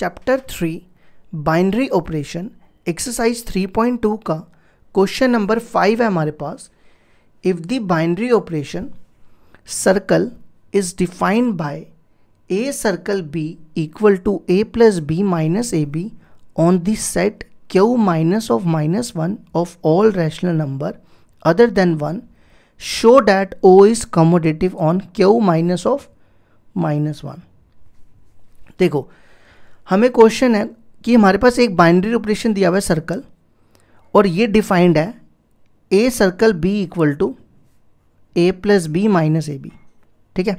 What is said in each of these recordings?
Chapter three binary operation exercise three point two का question number five है हमारे पास if the binary operation circle is defined by a circle b equal to A plus B minus A b on the set Q minus of minus one of all rational number other than one show that o is commutative on Q minus of minus one देखो हमें question है कि हमारे पास एक boundary operation दिया हुआ है circle और ये डिफाइंड है a circle b equal to A plus B minus A B ठीक है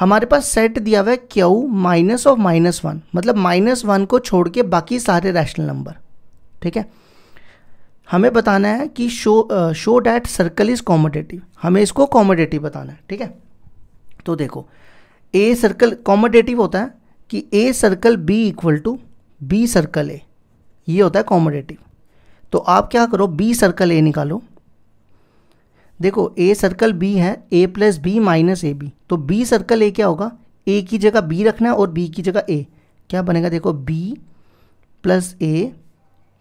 हमारे पास सेट दिया हुआ है Q minus of minus one मतलब माइनस वन को छोड़ के बाकी सारे रैशनल नंबर ठीक है हमें बताना है कि show show that circle is commutative हमें इसको कॉमोडेटिव बताना है ठीक है तो देखो ए सर्कल कॉमोडेटिव होता है कि a circle b equal to b circle a ये होता है कॉमोडेटिव तो आप क्या करो बी सर्कल ए निकालो देखो ए सर्कल बी है ए plus B minus A B तो बी सर्कल ए क्या होगा ए की जगह बी रखना है और बी की जगह ए क्या बनेगा देखो बी प्लस ए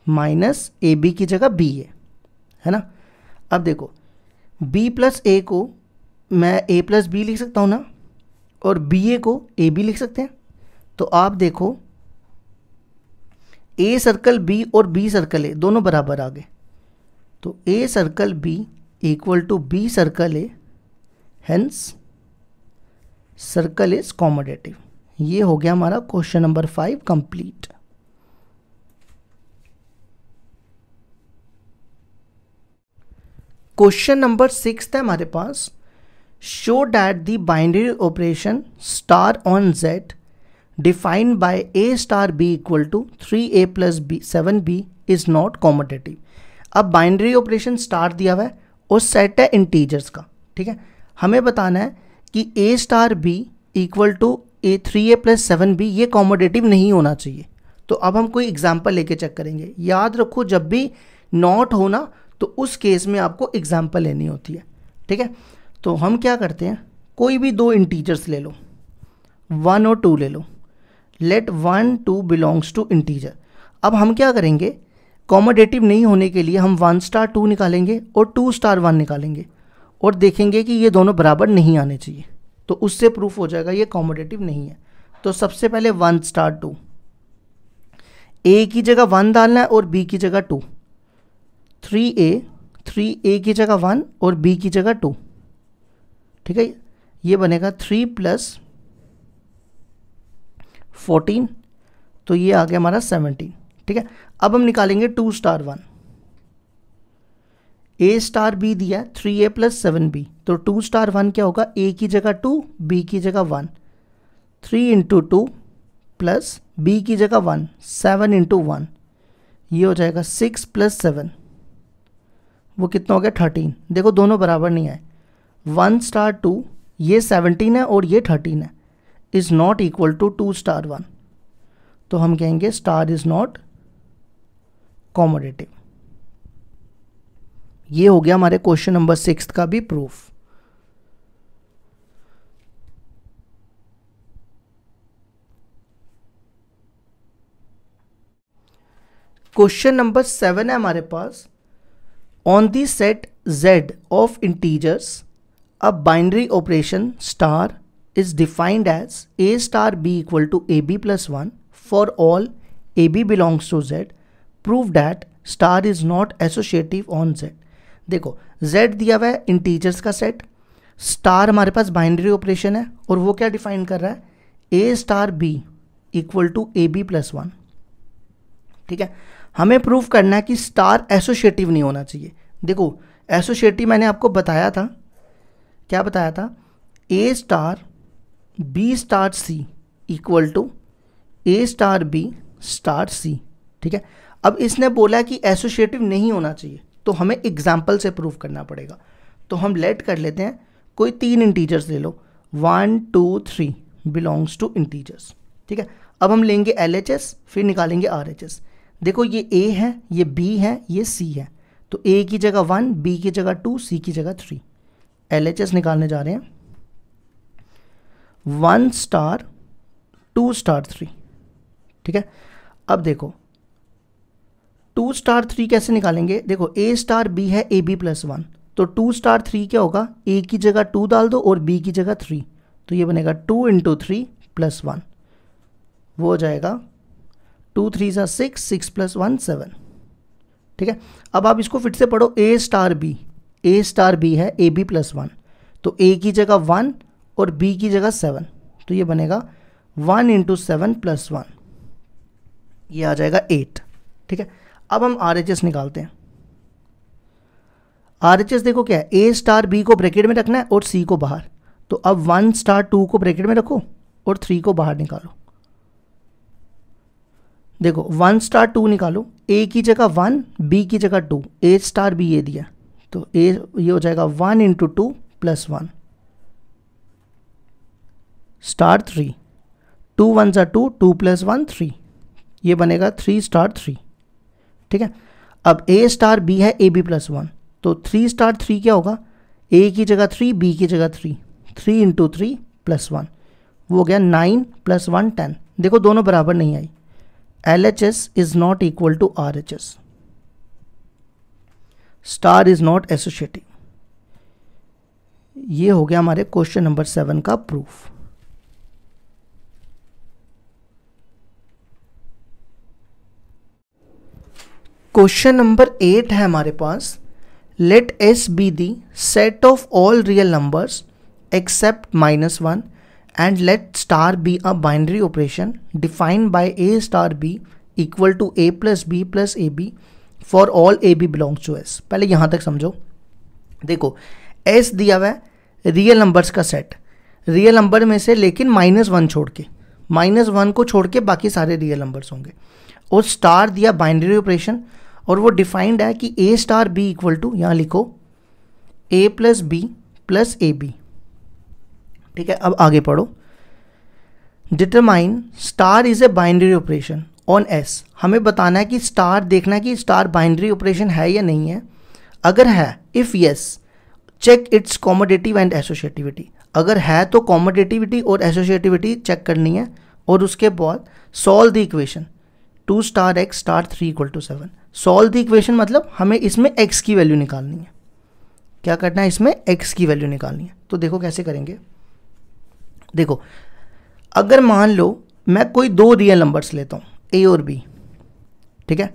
माइनस ए बी की जगह बी ए है ना अब देखो बी प्लस ए को मैं ए प्लस बी लिख सकता हूँ ना और बी ए को ए बी लिख सकते हैं तो आप देखो ए सर्कल बी और बी सर्कल ए दोनों बराबर आ गए तो a circle b equal to b circle a hence circle is commutative ये हो गया हमारा question number five complete question number six है हमारे पास show that the binary operation star on Z defined by a star b equal to 3a plus b 7b is not commutative अब binary operation star दिया हुआ है और set है integers का ठीक है हमें बताना है कि a star b equal to a three a plus seven b ये कॉमोडेटिव नहीं होना चाहिए तो अब हम कोई एग्जाम्पल लेके चेक करेंगे याद रखो जब भी नॉट होना तो उस केस में आपको एग्जाम्पल लेनी होती है ठीक है तो हम क्या करते हैं कोई भी दो इंटीजर्स ले लो वन और टू ले लो let one two belongs to integer अब हम क्या करेंगे कॉमोडेटिव नहीं होने के लिए हम वन स्टार टू निकालेंगे और टू स्टार वन निकालेंगे और देखेंगे कि ये दोनों बराबर नहीं आने चाहिए तो उससे प्रूफ हो जाएगा ये कॉमोडेटिव नहीं है तो सबसे पहले वन स्टार टू ए की जगह वन डालना है और बी की जगह two three a three a की जगह वन और बी की जगह टू ठीक है ये बनेगा थ्री प्लस फोर्टीन तो ये आ गया हमारा सेवनटीन ठीक है अब हम निकालेंगे two star one a star B दिया है three a plus seven b तो टू स्टार वन क्या होगा ए की जगह टू बी की जगह one three into two plus b की जगह वन सेवन इंटू वन ये हो जाएगा सिक्स प्लस सेवन वो कितना हो गया थर्टीन देखो दोनों बराबर नहीं आए वन स्टार टू ये सेवनटीन है और ये थर्टीन है is not equal to two star one तो हम कहेंगे स्टार इज़ नॉट कॉमोडेटिव ये हो गया हमारे क्वेश्चन नंबर सिक्स का भी प्रूफ क्वेश्चन नंबर सेवन है हमारे पास on the set Z of integers a binary operation star is defined as A star B equal to AB plus 1 for all AB belongs to Z. Prove that star is not associative on Z. देखो Z दिया हुआ है integers का set star हमारे पास binary operation है और वो क्या डिफाइन कर रहा है ए star B equal to A B plus one ठीक है हमें प्रूव करना है कि स्टार एसोशिएटिव नहीं होना चाहिए देखो एसोशिएटिव मैंने आपको बताया था क्या बताया था a star B star c equal to A star B star सी ठीक है अब इसने बोला कि एसोशिएटिव नहीं होना चाहिए तो हमें एग्जाम्पल से प्रूव करना पड़ेगा तो हम लेट कर लेते हैं कोई तीन इंटीजर्स ले लो one two three belongs to integers ठीक है अब हम लेंगे एल फिर निकालेंगे आर देखो ये ए है ये बी है ये सी है तो ए की जगह वन बी की जगह टू सी की जगह थ्री एल निकालने जा रहे हैं one star two star three ठीक है अब देखो टू स्टार थ्री कैसे निकालेंगे देखो ए स्टार बी है ए बी प्लस वन तो टू स्टार थ्री क्या होगा ए की जगह टू डाल दो और बी की जगह थ्री तो ये बनेगा two into three plus one वो हो जाएगा टू थ्री सा six six plus one seven ठीक है अब आप इसको फिर से पढ़ो ए स्टार बी ए स्टार बी है ए बी प्लस वन तो ए की जगह वन और बी की जगह सेवन तो ये बनेगा one into seven plus one ये आ जाएगा एट ठीक है अब हम आर एच एस निकालते हैं आर एच एस देखो क्या है ए स्टार बी को ब्रैकेट में रखना है और सी को बाहर तो अब वन स्टार टू को ब्रैकेट में रखो और थ्री को बाहर निकालो देखो वन स्टार टू निकालो ए की जगह वन बी की जगह टू ए स्टार बी ये दिया तो ए ये हो जाएगा one into two plus one star three two one सा two two plus one three ये बनेगा थ्री स्टार थ्री ठीक है अब ए स्टार बी है ए बी प्लस वन तो थ्री स्टार थ्री क्या होगा ए की जगह थ्री बी की जगह three three into three plus one वो हो गया नाइन प्लस वन टेन देखो दोनों बराबर नहीं आई L H S is not equal to R H S star is not associative ये हो गया हमारे क्वेश्चन नंबर सेवन का प्रूफ क्वेश्चन नंबर एट है हमारे पास let S be the set of all real numbers except minus one and let star be a binary operation defined by A star B equal to A plus B plus A b for all A B belongs to S पहले यहाँ तक समझो देखो S दिया हुआ है real numbers का set real number में से लेकिन माइनस वन छोड़ के माइनस वन को छोड़ के बाकी सारे रियल नंबर्स होंगे और स्टार दिया बाइनरी ऑपरेशन और वो डिफाइंड है कि ए स्टार बी इक्वल टू यहाँ लिखो a plus B plus A B ठीक है अब आगे पढ़ो determine star is a binary operation on S हमें बताना है कि स्टार देखना है कि स्टार बाइंड्री ऑपरेशन है या नहीं है अगर है if yes check its commutative and associativity अगर है तो कॉमोडेटिविटी और एसोशिएटिविटी चेक करनी है और उसके बाद solve the equation two star x star three equal to seven solve the equation मतलब हमें इसमें एक्स की वैल्यू निकालनी है क्या करना है इसमें एक्स की वैल्यू निकालनी है तो देखो कैसे करेंगे देखो अगर मान लो मैं कोई दो रियल नंबर्स लेता हूँ ए और बी ठीक है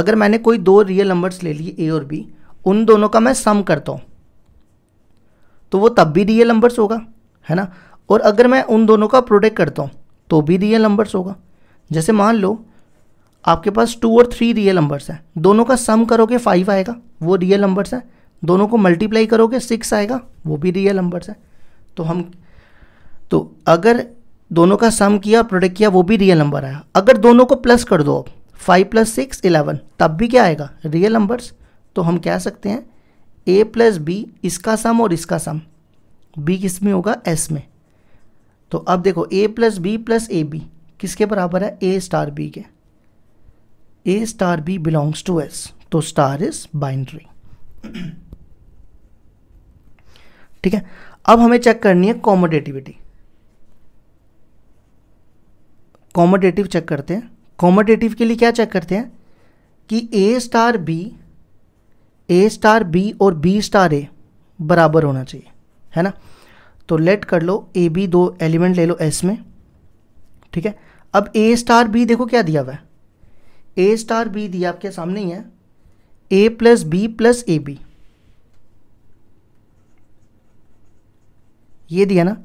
अगर मैंने कोई दो रियल नंबर्स ले लिए ए और बी उन दोनों का मैं सम करता हूँ तो वो तब भी रियल नंबर्स होगा है ना और अगर मैं उन दोनों का प्रोडक्ट करता हूँ तो भी रियल नंबर्स होगा जैसे मान लो आपके पास टू और थ्री रियल नंबर्स हैं दोनों का सम करोगे फाइव आएगा वो रियल नंबर्स हैं दोनों को मल्टीप्लाई करोगे सिक्स आएगा वो भी रियल नंबर्स हैं तो हम तो अगर दोनों का सम किया प्रोडक्ट किया वो भी रियल नंबर आया अगर दोनों को प्लस कर दो आप फाइव प्लस सिक्स इलेवन तब भी क्या आएगा रियल नंबर्स तो हम कह सकते हैं ए प्लस बी इसका सम और इसका सम बी किस में होगा एस में तो अब देखो a plus B plus A b किसके बराबर है ए स्टार बी के a star B belongs to S तो स्टार इज बाइंड्री ठीक है अब हमें चेक करनी है कॉमोडेटिविटी कॉमोडेटिव चेक करते हैं कॉमोडेटिव के लिए क्या चेक करते हैं कि ए स्टार बी ए स्टार बी और बी स्टार ए बराबर होना चाहिए है ना तो लेट कर लो ए बी दो एलिमेंट ले लो एस में ठीक है अब ए स्टार बी देखो क्या दिया हुआ है ए स्टार बी दिया आपके सामने ही है ए प्लस बी प्लस ए बी ये दिया ना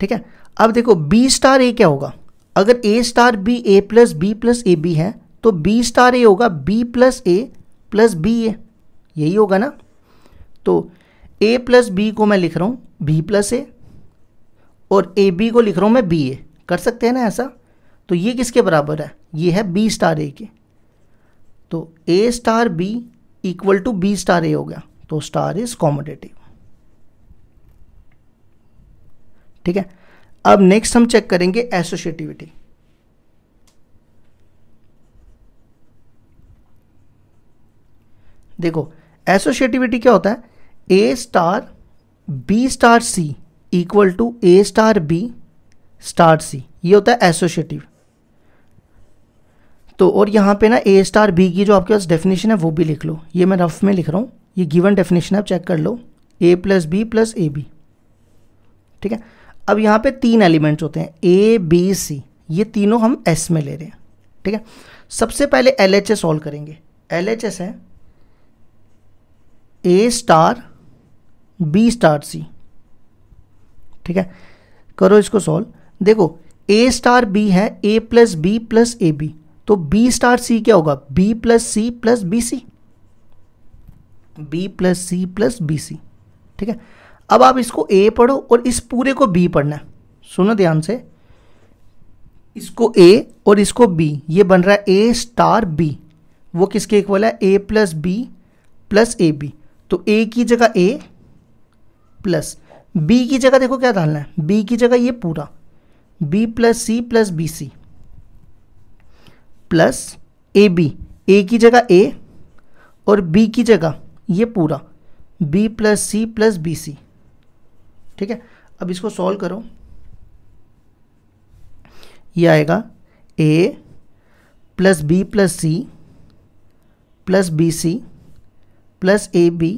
ठीक है अब देखो बी स्टार ए क्या होगा अगर a star B A plus B plus A B है तो बी स्टार ए होगा B plus a plus b ए यही होगा ना तो ए प्लस बी को मैं लिख रहा हूँ बी प्लस ए और ए बी को लिख रहा हूँ मैं बी ए कर सकते हैं ना ऐसा तो ये किसके बराबर है ये है बी स्टार ए के तो a star B equal to B star a हो गया तो स्टार इज कॉमोडेटिव ठीक है अब नेक्स्ट हम चेक करेंगे एसोसिएटिविटी देखो एसोसिएटिविटी क्या होता है ए star B star c equal to A star B star c ये होता है एसोशिएटिव तो और यहाँ पे ना ए स्टार बी की जो आपके पास डेफिनेशन है वो भी लिख लो ये मैं रफ में लिख रहा हूँ ये गिवन डेफिनेशन है आप चेक कर लो a plus B plus A B ठीक है अब यहाँ पे तीन एलिमेंट्स होते हैं ए बी सी ये तीनों हम एस में ले रहे हैं ठीक है सबसे पहले एल एच सॉल्व करेंगे एल एच एस है ए स्टार बी स्टार सी ठीक है करो इसको सॉल्व देखो ए स्टार बी है ए plus B plus A B तो बी स्टार सी क्या होगा B plus c plus B c b plus c plus B c ठीक है अब आप इसको ए पढ़ो और इस पूरे को बी पढ़ना है सुनो ध्यान से इसको ए और इसको बी ये बन रहा है ए स्टार बी वो किसके इक्वल है ए plus B plus A B तो ए की जगह ए प्लस बी की जगह देखो क्या डालना है बी की जगह ये पूरा B plus c plus B C plus A B ए की जगह ए और बी की जगह ये पूरा B plus c plus B c ठीक है अब इसको सॉल्व करो ये आएगा a plus B plus c plus B C plus A B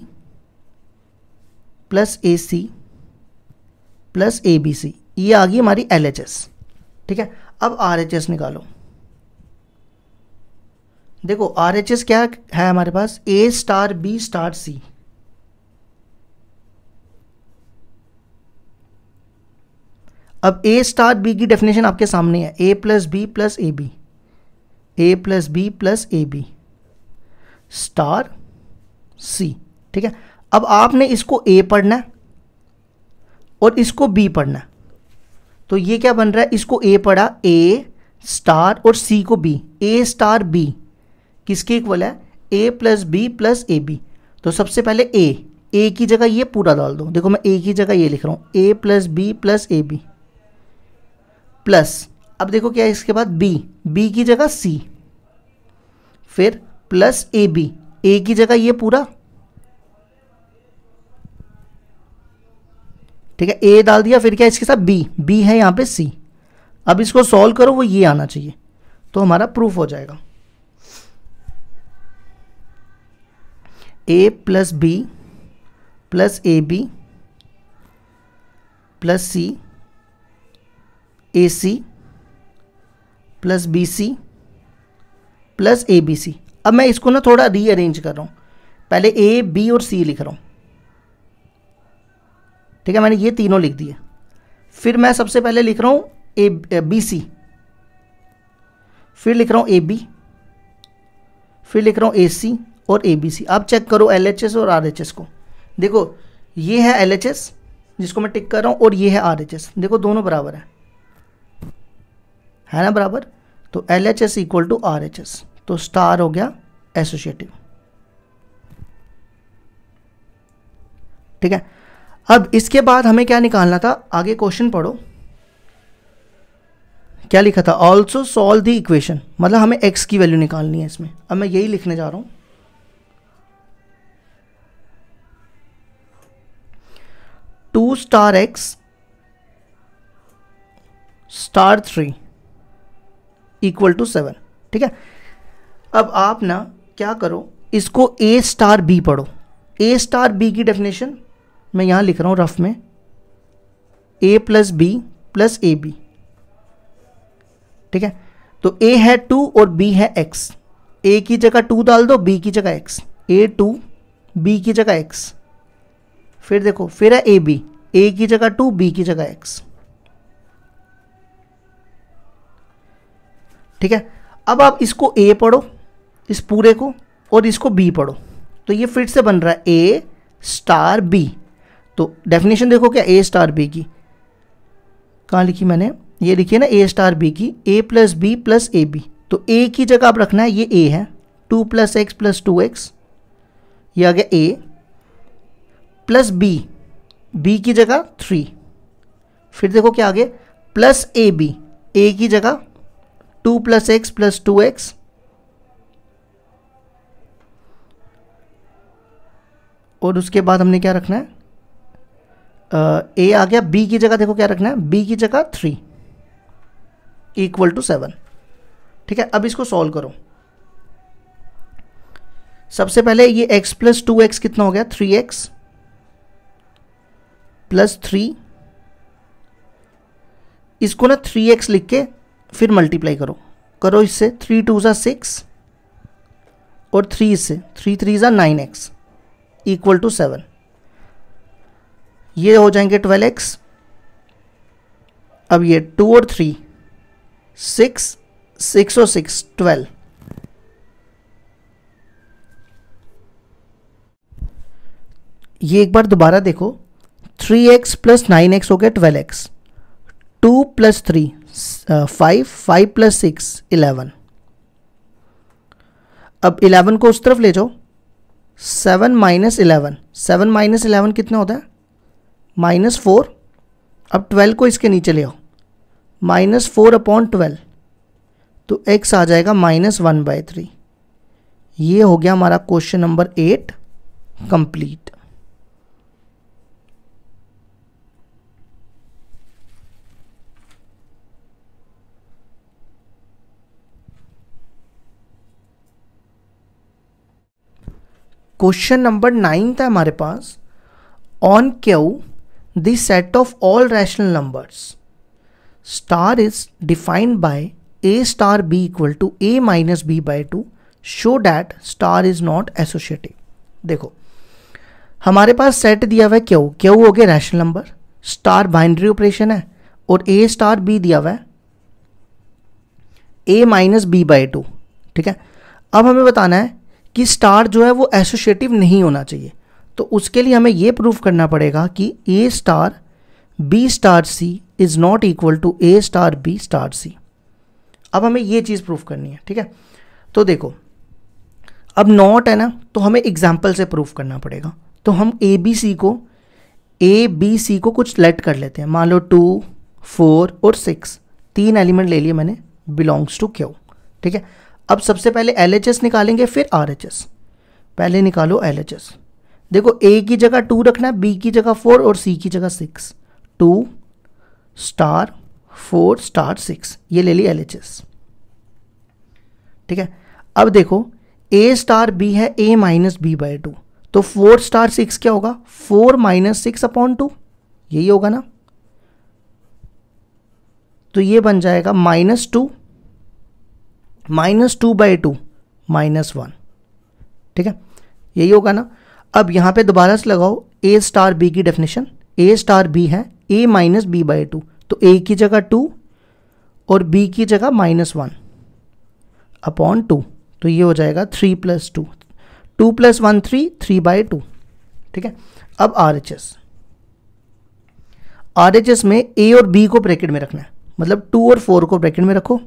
plus a C plus A B c ये आ गई हमारी एल एच एस ठीक है अब आर एच एस निकालो देखो आर एच एस क्या है हमारे पास A star B star C अब ए स्टार बी की डेफिनेशन आपके सामने है ए plus B plus A B A plus B plus A B star सी ठीक है अब आपने इसको ए पढ़ना है और इसको बी पढ़ना है तो ये क्या बन रहा है इसको ए पढ़ा ए स्टार और सी को बी ए स्टार बी किसके इक्वल है ए plus B plus A B तो सबसे पहले ए ए की जगह ये पूरा डाल दो देखो मैं ए की जगह ये लिख रहा हूँ A plus B plus A B plus अब देखो क्या है इसके बाद बी बी की जगह सी फिर प्लस ए बी ए की जगह ये पूरा ठीक है ए डाल दिया फिर क्या इसके साथ बी बी है यहाँ पे सी अब इसको सॉल्व करो वो ये आना चाहिए तो हमारा प्रूफ हो जाएगा A plus B plus A B plus C A C plus B C plus A B C अब मैं इसको ना थोड़ा रीअरेंज कर रहा हूँ पहले ए बी और सी लिख रहा हूँ ठीक है मैंने ये तीनों लिख दिए फिर मैं सबसे पहले लिख रहा हूँ ए बी सी फिर लिख रहा हूँ ए बी फिर लिख रहा हूँ ए सी और ए अब चेक करो एल एच एस और आर को देखो ये है एल एच एस जिसको मैं टिक कर रहा हूँ और ये है आर देखो दोनों बराबर है है ना बराबर तो L H S equal to R H S तो स्टार हो गया एसोसिएटिव ठीक है अब इसके बाद हमें क्या निकालना था आगे क्वेश्चन पढ़ो क्या लिखा था ऑल्सो सॉल्व द इक्वेशन मतलब हमें एक्स की वैल्यू निकालनी है इसमें अब मैं यही लिखने जा रहा हूँ two star x star three equal to seven ठीक है अब आप ना क्या करो इसको ए स्टार बी पढ़ो ए स्टार बी की डेफिनेशन मैं यहां लिख रहा हूं रफ में A plus B plus A B ठीक है तो ए है टू और बी है एक्स ए की जगह टू डाल दो बी की जगह एक्स ए टू बी की जगह एक्स फिर देखो फिर है ए बी ए की जगह टू बी की जगह एक्स ठीक है अब आप इसको ए पढ़ो इस पूरे को और इसको बी पढ़ो तो ये फिर से बन रहा है ए स्टार बी तो डेफिनेशन देखो क्या ए स्टार बी की कहाँ लिखी मैंने ये लिखी है ना ए स्टार बी की A plus B plus A B तो ए की जगह आप रखना है ये ए है two plus X plus two X ये आ गया ए प्लस बी बी की जगह थ्री फिर देखो क्या आगे प्लस ए बी ए की जगह two plus X plus two X और उसके बाद हमने क्या रखना है ए uh, आ गया बी की जगह देखो क्या रखना है बी की जगह थ्री इक्वल टू सेवन ठीक है अब इसको सॉल्व करो सबसे पहले ये x प्लस टू एक्स कितना हो गया थ्री एक्स प्लस थ्री इसको ना थ्री एक्स लिख के फिर मल्टीप्लाई करो करो इससे थ्री टू ज़ा सिक्स और थ्री इससे थ्री थ्री ज़ा nine X equal to seven ये हो जाएंगे ट्वेल्व एक्स अब ये टू और थ्री सिक्स सिक्स और सिक्स ट्वेल्व ये एक बार दोबारा देखो three X plus nine X हो गया twelve X two plus three five five plus six eleven अब इलेवन को उस तरफ ले जाओ seven minus eleven seven minus eleven कितना होता है माइनस फोर अब ट्वेल्व को इसके नीचे ले आओ माइनस फोर अपॉन ट्वेल्व तो एक्स आ जाएगा माइनस वन बाय थ्री ये हो गया हमारा question number eight complete question number nine था हमारे पास on Q the set of all rational numbers star is defined by A star B equal to A minus B by two show that star is not associative देखो हमारे पास set दिया हुआ है Q Q हो गया rational number star binary operation है और ए स्टार बी दिया हुआ है A minus B by two ठीक है अब हमें बताना है कि स्टार जो है वो एसोशिएटिव नहीं होना चाहिए तो उसके लिए हमें ये प्रूफ करना पड़ेगा कि ए star B star C is not equal to A star B star C अब हमें ये चीज़ प्रूफ करनी है ठीक है तो देखो अब नॉट है ना तो हमें एग्जाम्पल से प्रूफ करना पड़ेगा तो हम ए बी सी को ए बी सी को कुछ लेट कर लेते हैं मान लो टू फोर और सिक्स तीन एलिमेंट ले लिए मैंने बिलोंग्स टू क्यू ठीक है अब सबसे पहले एल निकालेंगे फिर आर पहले निकालो एल देखो ए की जगह टू रखना है बी की जगह फोर और सी की जगह six two star four star six ये ले ली एल ठीक है अब देखो ए स्टार बी है A minus B by two तो फोर स्टार सिक्स क्या होगा four minus six upon two यही होगा ना तो ये बन जाएगा minus two minus two by two minus one ठीक है यही होगा ना अब यहाँ पे दोबारा से लगाओ ए स्टार बी की डेफिनेशन ए स्टार बी है A minus B by two तो ए की जगह टू और बी की जगह माइनस वन अपॉन टू तो ये हो जाएगा three plus two two plus one three three by two ठीक है अब R H S R H S में ए और बी को ब्रैकेट में रखना है मतलब टू और फोर को ब्रैकेट में रखो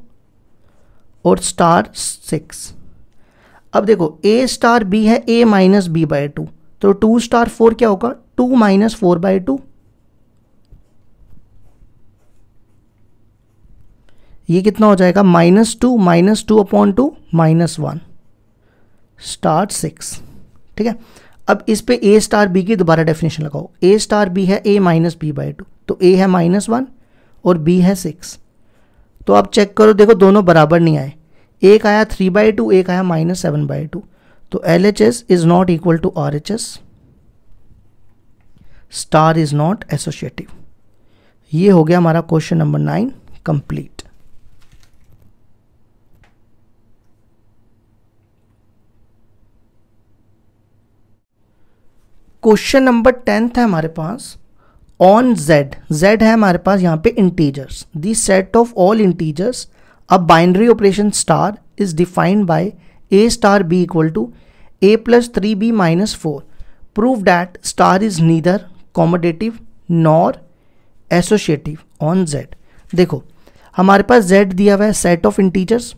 और स्टार सिक्स अब देखो ए स्टार बी है A minus B by two तो टू स्टार फोर क्या होगा two minus four by two ये कितना हो जाएगा minus two minus two upon two minus one star six ठीक है अब इस पे ए स्टार बी की दोबारा डेफिनेशन लगाओ ए स्टार बी है A minus B by two तो ए है माइनस वन और बी है सिक्स तो आप चेक करो देखो दोनों बराबर नहीं आए एक आया थ्री बाई टू एक आया माइनस सेवन बाई टू तो L H S is not equal to R H S star is not associative ये हो गया हमारा question number nine complete question number tenth है हमारे पास ऑन z z है हमारे पास यहाँ पे integers the set of all integers a binary operation star is defined by A star B equal to A plus three B minus four prove that star is neither commutative nor associative on z देखो हमारे पास z दिया हुआ है set of integers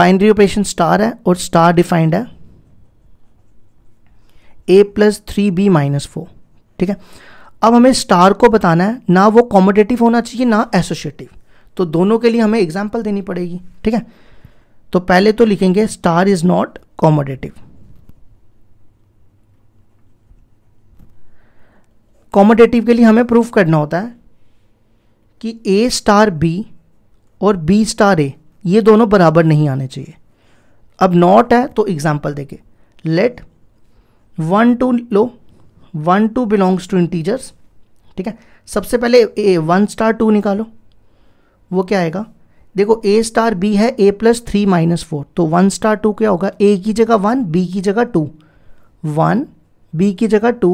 binary operation star है और star defined है ए plus three B minus four ठीक है अब हमें स्टार को बताना है ना वो कॉमोडेटिव होना चाहिए ना एसोशिएटिव तो दोनों के लिए हमें एग्जाम्पल देनी पड़ेगी ठीक है तो पहले तो लिखेंगे star is not commutative commutative के लिए हमें प्रूफ करना होता है कि ए स्टार बी और बी स्टार ए ये दोनों बराबर नहीं आने चाहिए अब नॉट है तो एग्जाम्पल देखे लेट वन टू लो one two belongs to integers ठीक है सबसे पहले ए वन स्टार टू निकालो वो क्या आएगा देखो ए स्टार बी है ए प्लस थ्री माइनस फोर तो वन स्टार टू क्या होगा ए की जगह वन बी की जगह टू वन बी की जगह two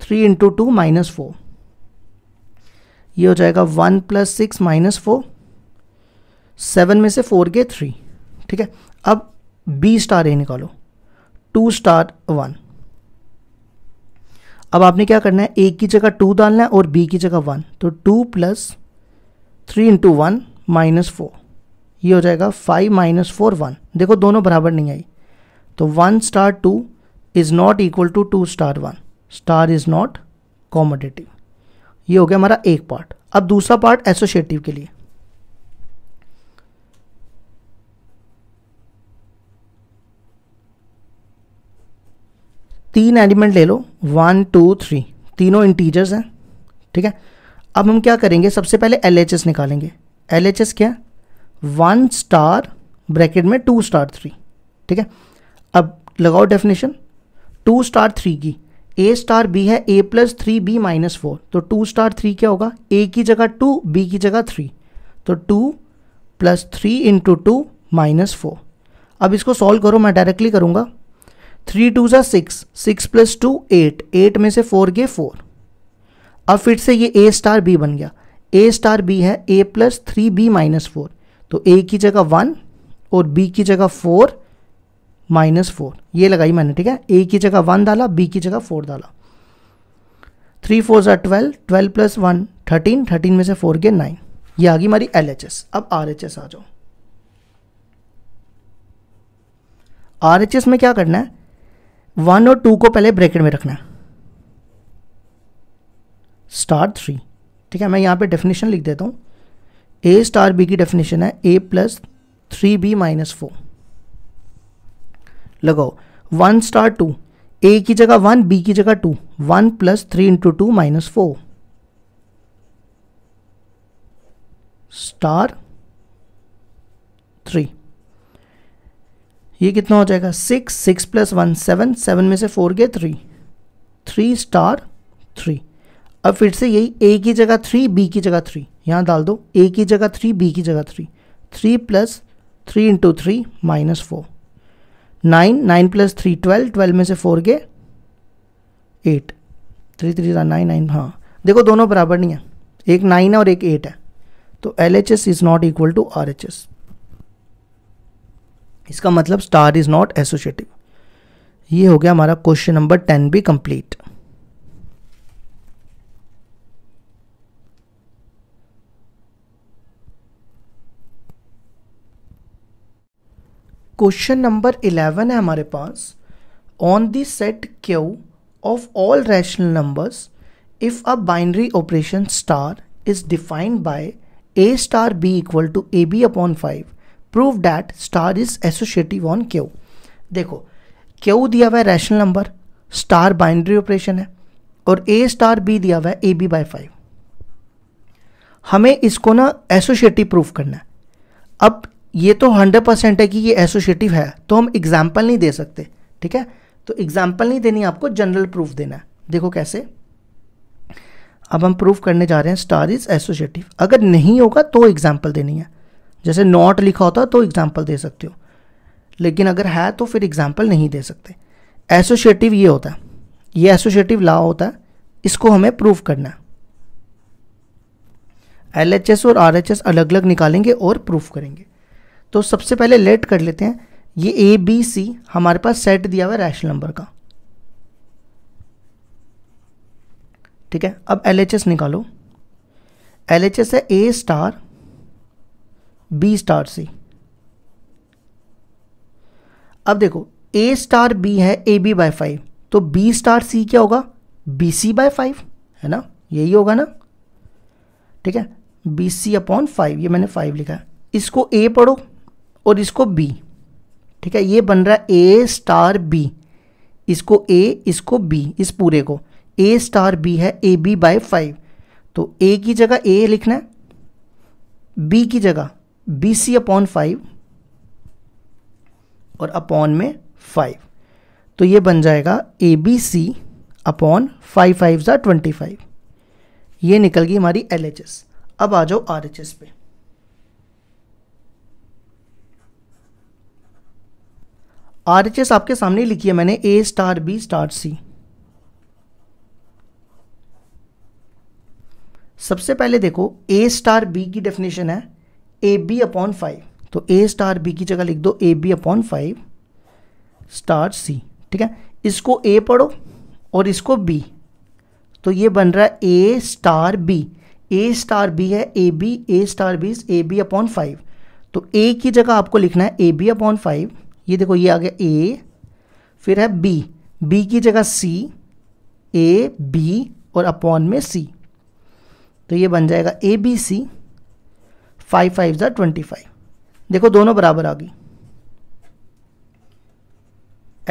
three into two minus four ये हो जाएगा one plus six minus four seven में से फोर के थ्री ठीक है अब बी स्टार ए निकालो टू स्टार वन अब आपने क्या करना है ए की जगह टू डालना है और बी की जगह वन तो two plus three into one minus four ये हो जाएगा फाइव माइनस फोर वन देखो दोनों बराबर नहीं आई तो one star two is not equal to two star one star is not commutative ये हो गया हमारा एक पार्ट अब दूसरा पार्ट एसोशिएटिव के लिए तीन एलिमेंट ले लो वन टू थ्री तीनों इंटीजर्स हैं ठीक है अब हम क्या करेंगे सबसे पहले एल निकालेंगे एल क्या वन स्टार ब्रैकेट में टू स्टार थ्री ठीक है अब लगाओ डेफिनेशन टू स्टार थ्री की ए स्टार बी है ए plus three B minus four तो टू स्टार थ्री क्या होगा ए की जगह टू बी की जगह थ्री तो two plus three into two minus four अब इसको सॉल्व करो मैं डायरेक्टली करूँगा थ्री टू ज़ा six six plus two eight eight में से फोर गए फोर अब फिर से ये ए स्टार बी बन गया ए स्टार बी है ए plus three B minus four तो ए की जगह वन और बी की जगह फोर माइनस फोर ये लगाई मैंने ठीक है ए की जगह वन डाला बी की जगह फोर डाला थ्री फोर ज़ा twelve twelve plus one thirteen thirteen में से फोर गए नाइन ये आ गई हमारी एल एच एस अब आर एच एस आ जाओ आर एच एस में क्या करना है वन और टू को पहले ब्रैकेट में रखना स्टार थ्री ठीक है मैं यहाँ पे डेफिनेशन लिख देता हूँ ए स्टार बी की डेफिनेशन है ए plus three B minus four लगाओ वन स्टार टू ए की जगह वन बी की जगह two one plus three into two minus four star three ये कितना हो जाएगा six six plus one seven seven में से फोर गए थ्री थ्री स्टार थ्री अब फिर से यही ए की जगह थ्री बी की जगह थ्री यहाँ डाल दो ए की जगह थ्री बी की जगह three three plus three into three minus four nine nine plus three twelve twelve में से फोर गए eight three three nine nine हाँ देखो दोनों बराबर नहीं है एक नाइन है और एक एट है तो L H S is not equal to R H S इसका मतलब स्टार इज नॉट एसोसिएटिव ये हो गया हमारा क्वेश्चन नंबर टेन भी कंप्लीट क्वेश्चन नंबर इलेवन है हमारे पास on the set Q of all rational numbers if a binary operation star is defined by A star B equal to A B upon five prove that star is associative on Q देखो Q दिया हुआ है rational number star binary operation है और A star B दिया हुआ है A B by five हमें इसको ना एसोशिएटिव प्रूफ करना है अब ये तो हंड्रेड परसेंट है कि ये एसोशिएटिव है तो हम एग्जाम्पल नहीं दे सकते ठीक है तो एग्जाम्पल नहीं देनी आपको जनरल प्रूफ देना है देखो कैसे अब हम प्रूफ करने जा रहे हैं स्टार इज एसोशिएटिव अगर नहीं होगा तो एग्जाम्पल देनी है जैसे नॉट लिखा होता तो एग्जाम्पल दे सकते हो लेकिन अगर है तो फिर एग्जाम्पल नहीं दे सकते एसोशिएटिव ये होता है ये एसोशिएटिव लॉ होता है इसको हमें प्रूव करना है एल और आर अलग अलग निकालेंगे और प्रूफ करेंगे तो सबसे पहले लेट कर लेते हैं ये ए बी सी हमारे पास सेट दिया हुआ रैशन रैशनल नंबर का ठीक है अब एल निकालो एल है ए स्टार बी स्टार सी अब देखो ए स्टार बी है ए बी बाय फाइव तो बी स्टार सी क्या होगा बी सी बाय फाइव है ना यही होगा ना ठीक है बी सी अपॉन फाइव ये मैंने फाइव लिखा है इसको ए पढ़ो और इसको बी ठीक है ये बन रहा है ए स्टार बी इसको ए इसको बी इस पूरे को ए स्टार बी है ए बी बाय फाइव तो ए की जगह ए लिखना है बी की जगह बी सी अपॉन फाइव और अपॉन में फाइव तो ये बन जाएगा A B C upon five five ज़ा ट्वेंटी फाइव ये निकल गई हमारी एल एच एस अब आ जाओ आर एच एस पे आर एच एस आपके सामने लिखी है मैंने A star B star C सबसे पहले देखो ए स्टार बी की डेफिनेशन है ए बी अपॉन फाइव तो ए स्टार बी की जगह लिख दो A B upon five star सी ठीक है इसको ए पढ़ो और इसको बी तो ये बन रहा है ए स्टार बी ए स्टार बी है A B A star B A B upon five तो ए की जगह आपको लिखना है ए बी अपॉन फाइव ये देखो ये आ गया ए फिर है बी बी की जगह सी ए बी और अपॉन में सी तो ये बन जाएगा A B C five five ज़ा ट्वेंटी फाइव देखो दोनों बराबर आ गई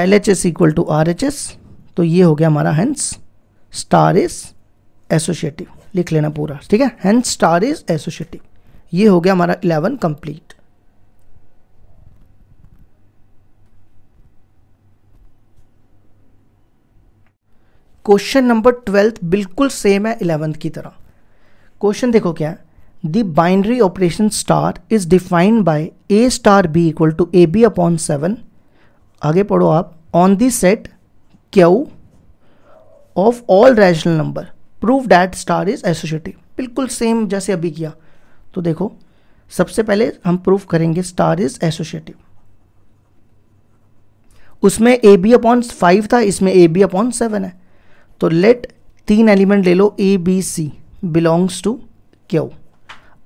L H S equal to R H S तो ये हो गया हमारा हैंस स्टार इज एसोशिएटिव लिख लेना पूरा ठीक है हैंस स्टार इज एसोशिएटिव ये हो गया हमारा eleven complete question number twelfth बिल्कुल सेम है इलेवंथ की तरह क्वेश्चन देखो क्या है the binary operation star is defined by a star b equal to ab upon 7 आगे पढ़ो आप on the set q of all rational number prove that star is associative बिल्कुल सेम जैसे अभी किया तो देखो सबसे पहले हम प्रूफ करेंगे स्टार इज एसोशिएटिव उसमें ए बी अपॉन फाइव था इसमें ए बी अपॉन सेवन है तो लेट तीन एलिमेंट ले लो A B C belongs to Q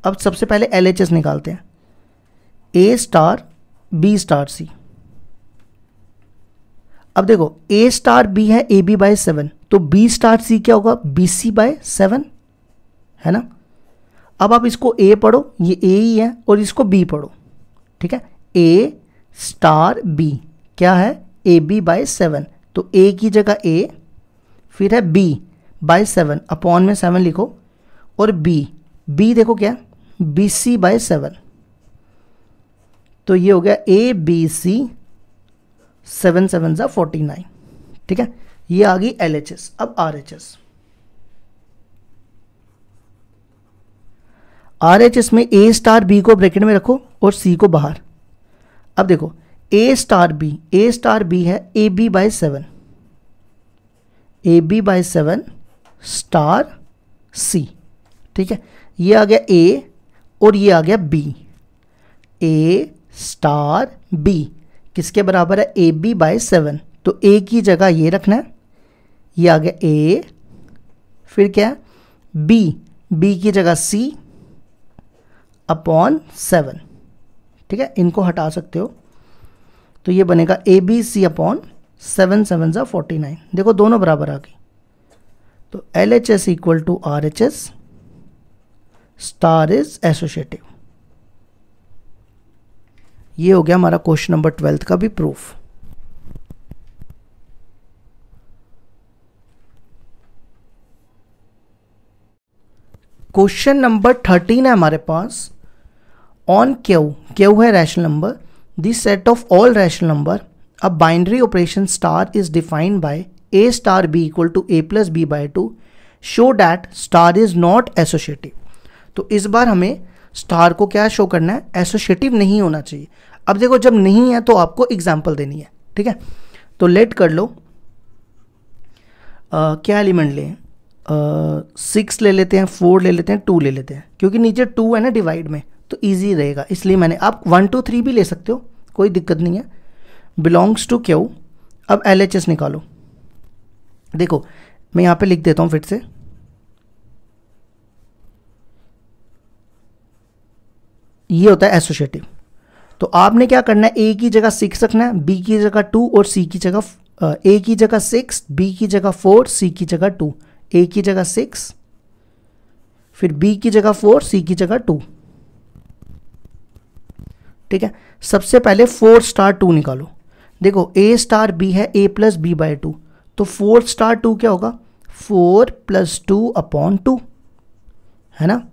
अब सबसे पहले एल एच एस निकालते हैं A star B star C अब देखो ए स्टार बी है ए बी बाय सेवन तो बी स्टार सी क्या होगा बी सी बाय सेवन है ना अब आप इसको ए पढ़ो ये ए ही है और इसको बी पढ़ो ठीक है ए स्टार बी क्या है ए बी बाय सेवन तो ए की जगह ए फिर है बी बाय सेवन अपॉन में सेवन लिखो और बी बी देखो क्या बी सी बाय सेवन तो ये हो गया A B C seven seven सा फोर्टी नाइन ठीक है ये आ गई एल एच एस अब R H S R H S में ए स्टार बी को ब्रैकेट में रखो और सी को बाहर अब देखो A star B A star B है ए B by seven A B by seven star सी ठीक है ये आ गया ए और ये आ गया बी ए स्टार बी किसके बराबर है ए बी बाय सेवन तो ए की जगह ये रखना है ये आ गया ए फिर क्या है बी बी की जगह सी अपॉन सेवन ठीक है इनको हटा सकते हो तो ये बनेगा A B C upon seven seven ज़ा फोर्टी नाइन देखो दोनों बराबर आ गई तो L H S equal to R H S star is associative ये हो गया हमारा क्वेश्चन नंबर ट्वेल्थ का भी प्रूफ क्वेश्चन नंबर थर्टीन है हमारे पास ऑन क्यू क्यू है rational number this set of all rational number a binary operation star is defined by A star B equal to A plus B by two show that star is not associative तो इस बार हमें star को क्या show करना है associative नहीं होना चाहिए अब देखो जब नहीं है तो आपको एग्जाम्पल देनी है ठीक है तो लेट कर लो आ, क्या एलिमेंट लें सिक्स ले लेते हैं फोर ले लेते हैं टू ले लेते हैं क्योंकि नीचे टू है ना डिवाइड में तो ईजी रहेगा इसलिए मैंने आप वन टू थ्री भी ले सकते हो कोई दिक्कत नहीं है बिलोंग्स टू क्यू अब एल निकालो देखो मैं यहाँ पे लिख देता हूँ फिर से ये होता है एसोशिएटिव तो आपने क्या करना है ए की जगह सिक्स रखना है बी की जगह टू और सी की जगह ए की जगह सिक्स बी की जगह फोर सी की जगह टू ए की जगह सिक्स फिर बी की जगह फोर सी की जगह टू ठीक है सबसे पहले फोर स्टार टू निकालो देखो ए स्टार बी है ए प्लस बी बाय टू तो फोर स्टार टू क्या होगा four plus two upon two है ना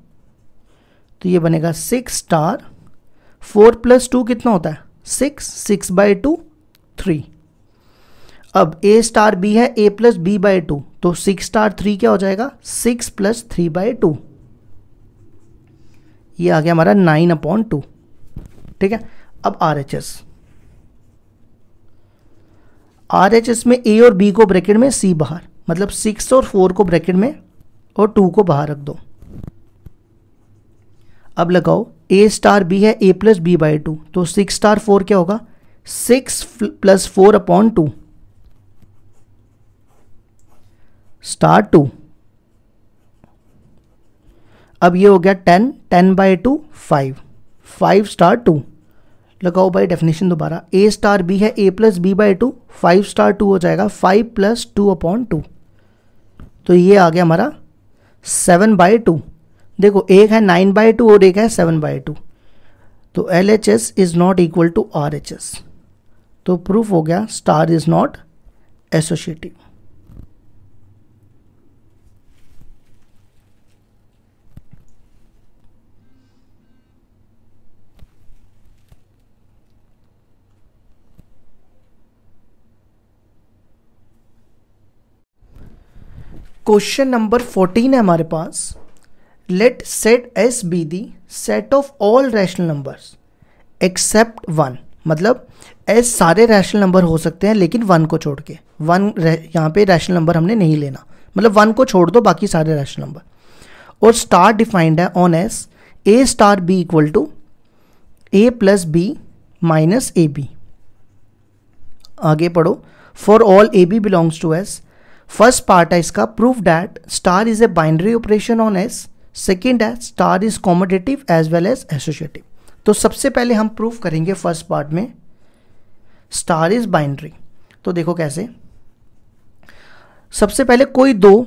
तो ये बनेगा six star four plus two कितना होता है six six by two three अब ए स्टार बी है ए प्लस बी बाई टू तो सिक्स स्टार थ्री क्या हो जाएगा six plus three by two ये आ गया हमारा नाइन अपॉन टू ठीक है अब R H S R H S में ए और बी को ब्रैकेट में सी बाहर मतलब सिक्स और फोर को ब्रैकेट में और टू को बाहर रख दो अब लगाओ ए स्टार बी है ए प्लस बी बाई टू तो सिक्स स्टार फोर क्या होगा six plus four upon two star two अब ये हो गया ten ten by two five five star two लगाओ बाई डेफिनेशन दोबारा ए स्टार बी है ए plus B by two five star two हो जाएगा five plus two upon two तो ये आ गया हमारा सेवन बाई टू देखो एक है नाइन बाई टू और एक है सेवन बाई टू तो L H S is not equal to R H S तो प्रूफ हो गया star is not associative question number fourteen है हमारे पास let set S be the set of all rational numbers except one मतलब S सारे rational number हो सकते हैं लेकिन वन को छोड़ के वन यहाँ पे रैशनल नंबर हमने नहीं लेना मतलब वन को छोड़ दो बाकी सारे रैशनल नंबर और स्टार डिफाइंड है on S A star B equal to A plus B minus A B आगे पढ़ो for all A B belongs to S first part है इसका proof that star is a binary operation on S second है star is commutative as well as associative तो सबसे पहले हम proof करेंगे फर्स्ट पार्ट में स्टार इज बाइंड्री तो देखो कैसे सबसे पहले कोई दो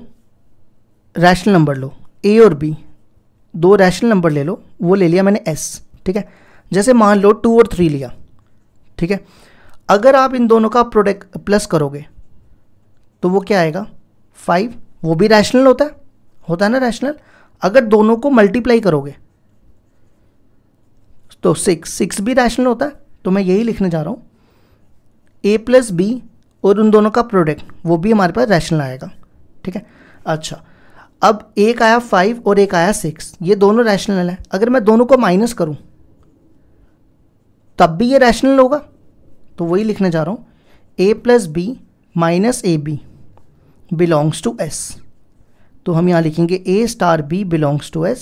रैशनल नंबर लो ए और बी दो रैशनल नंबर ले लो वो ले लिया मैंने एस ठीक है जैसे मान लो टू और थ्री लिया ठीक है अगर आप इन दोनों का प्रोडक्ट प्लस करोगे तो वो क्या आएगा फाइव वो भी रैशनल होता है होता है ना रैशनल अगर दोनों को मल्टीप्लाई करोगे तो सिक्स सिक्स भी रैशनल होता है तो मैं यही लिखने जा रहा हूँ ए प्लस बी और उन दोनों का प्रोडक्ट वो भी हमारे पास रैशनल आएगा ठीक है अच्छा अब एक आया फाइव और एक आया सिक्स ये दोनों रैशनल है अगर मैं दोनों को माइनस करूँ तब भी ये रैशनल होगा तो वही लिखने जा रहा हूँ A plus B minus A B belongs to S तो हम यहां लिखेंगे A star B belongs to S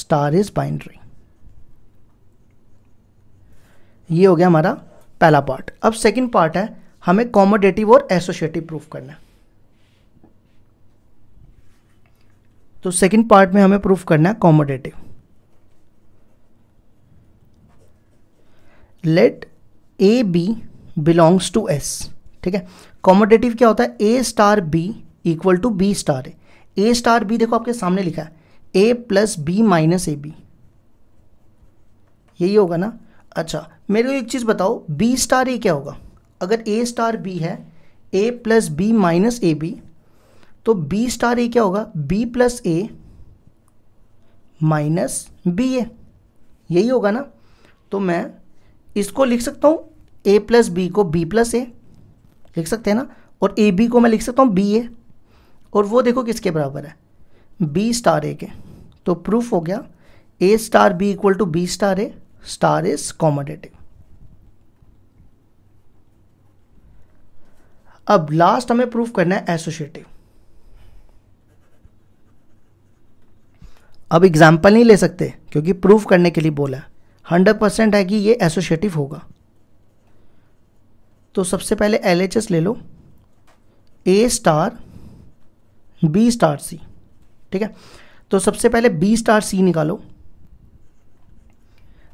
star is binary ये हो गया हमारा पहला पार्ट अब सेकंड पार्ट है हमें कॉमोडेटिव और एसोसिएटिव प्रूफ करना है तो सेकंड पार्ट में हमें प्रूफ करना है commutative let A B belongs to S ठीक है कॉमोडेटिव क्या होता है ए star B equal to B star A A star B देखो आपके सामने लिखा है ए प्लस बी माइनस ए बी यही होगा ना अच्छा मेरे को एक चीज़ बताओ बी स्टार ए क्या होगा अगर ए स्टार बी है ए plus B minus A B तो बी स्टार ए क्या होगा बी प्लस ए माइनस बी ए यही होगा ना तो मैं इसको लिख सकता हूँ ए प्लस बी को बी प्लस ए लिख सकते हैं ना और ए बी को मैं लिख सकता हूँ बी ए और वो देखो किसके बराबर है बी स्टार ए के तो प्रूफ हो गया A star B equal to B star A star is commutative अब लास्ट हमें प्रूफ करना है एसोशिएटिव अब एग्जाम्पल नहीं ले सकते क्योंकि प्रूफ करने के लिए बोला हंड्रेड परसेंट है कि ये एसोशिएटिव होगा तो सबसे पहले एल ले लो ए स्टार बी स्टार सी ठीक है तो सबसे पहले बी स्टार सी निकालो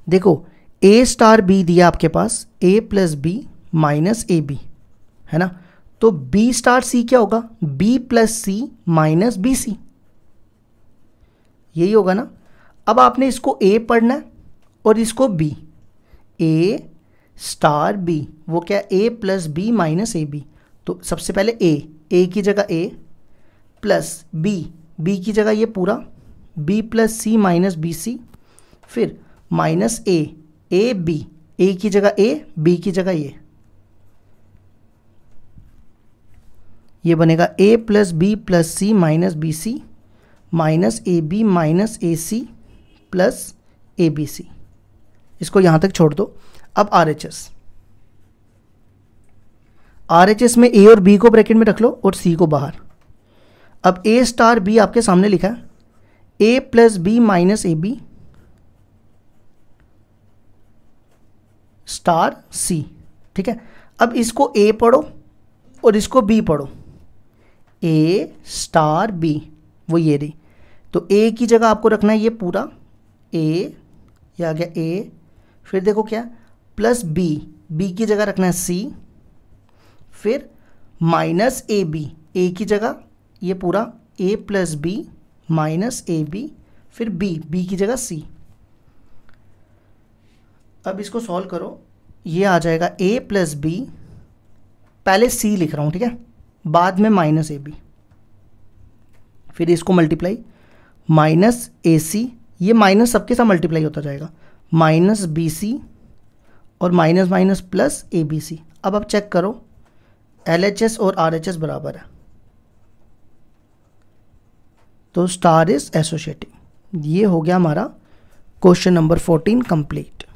देखो ए स्टार बी दिया आपके पास A plus B minus A B है ना तो बी स्टार सी क्या होगा B plus C minus B C यही होगा ना अब आपने इसको ए पढ़ना है और इसको बी ए स्टार बी वो क्या A plus B minus A B तो सबसे पहले ए ए की जगह ए प्लस बी बी की जगह ये पूरा B plus C minus B C फिर माइनस ए ए बी ए की जगह ए बी की जगह ये ये बनेगा A plus B plus C minus B C minus A B minus A C plus A B C इसको यहां तक छोड़ दो अब R H S R H S में ए और बी को ब्रैकेट में रख लो और सी को बाहर अब ए स्टार बी आपके सामने लिखा है ए प्लस बी माइनस ए बी स्टार सी ठीक है अब इसको ए पढ़ो और इसको बी पढ़ो ए स्टार बी वो ये रही तो ए की जगह आपको रखना है ये पूरा ए ये आ गया ए फिर देखो क्या प्लस बी बी की जगह रखना है सी फिर माइनस ए बी ए की जगह ये पूरा A plus B minus A B फिर बी बी की जगह सी अब इसको सॉल्व करो ये आ जाएगा ए प्लस बी पहले सी लिख रहा हूँ ठीक है बाद में माइनस ए बी फिर इसको मल्टीप्लाई माइनस ए सी ये माइनस सबके साथ मल्टीप्लाई होता जाएगा माइनस बी सी और minus minus plus A B C अब आप चेक करो एल एच एस और आर एच एस बराबर है तो स्टार इज एसोशिएटिंग ये हो गया हमारा क्वेश्चन नंबर फोर्टीन कंप्लीट